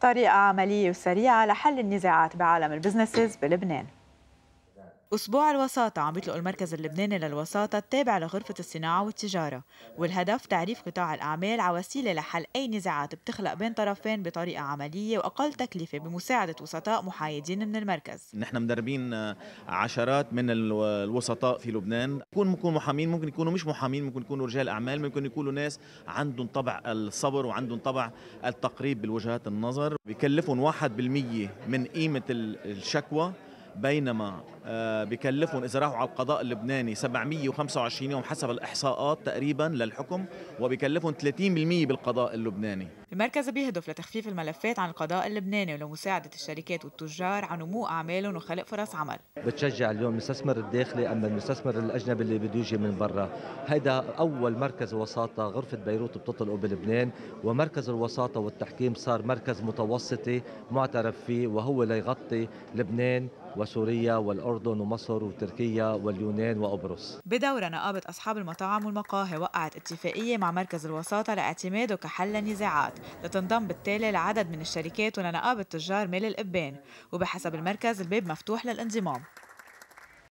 طريقة عملية وسريعة لحل النزاعات بعالم البزنسز بلبنان أسبوع الوساطة عم بيطلق المركز اللبناني للوساطة التابع لغرفة الصناعة والتجارة والهدف تعريف قطاع الأعمال عوسيلة لحل أي نزاعات بتخلق بين طرفين بطريقة عملية وأقل تكلفة بمساعدة وسطاء محايدين من المركز نحن مدربين عشرات من الوسطاء في لبنان ممكن يكونوا محامين ممكن يكونوا مش محامين ممكن يكونوا رجال أعمال ممكن يكونوا ناس عندهم طبع الصبر وعندهم طبع التقريب بالوجهات النظر بكلفهم 1% من قيمة الشكوى بينما آه، بكلفهم إذا راحوا على القضاء اللبناني 725 يوم حسب الإحصاءات تقريبا للحكم وبكلفهم 30% بالقضاء اللبناني المركز بيهدف لتخفيف الملفات عن القضاء اللبناني ولمساعدة الشركات والتجار على نمو أعمالهم وخلق فرص عمل بتشجع اليوم المستثمر الداخلي أما المستثمر الأجنبي اللي بده يجي من برا هيدا أول مركز وساطة غرفة بيروت بتطلقه بلبنان ومركز الوساطة والتحكيم صار مركز متوسطي معترف فيه وهو ليغطي لبنان وسوريا والأردن ومصر وتركيا واليونان وقبرص بدورة نقابة أصحاب المطاعم والمقاهي وقعت اتفاقية مع مركز الوساطة لاعتماده كحل للنزاعات لتنضم بالتالي لعدد من الشركات ولنقابة تجار مال الإبان وبحسب المركز الباب مفتوح للانضمام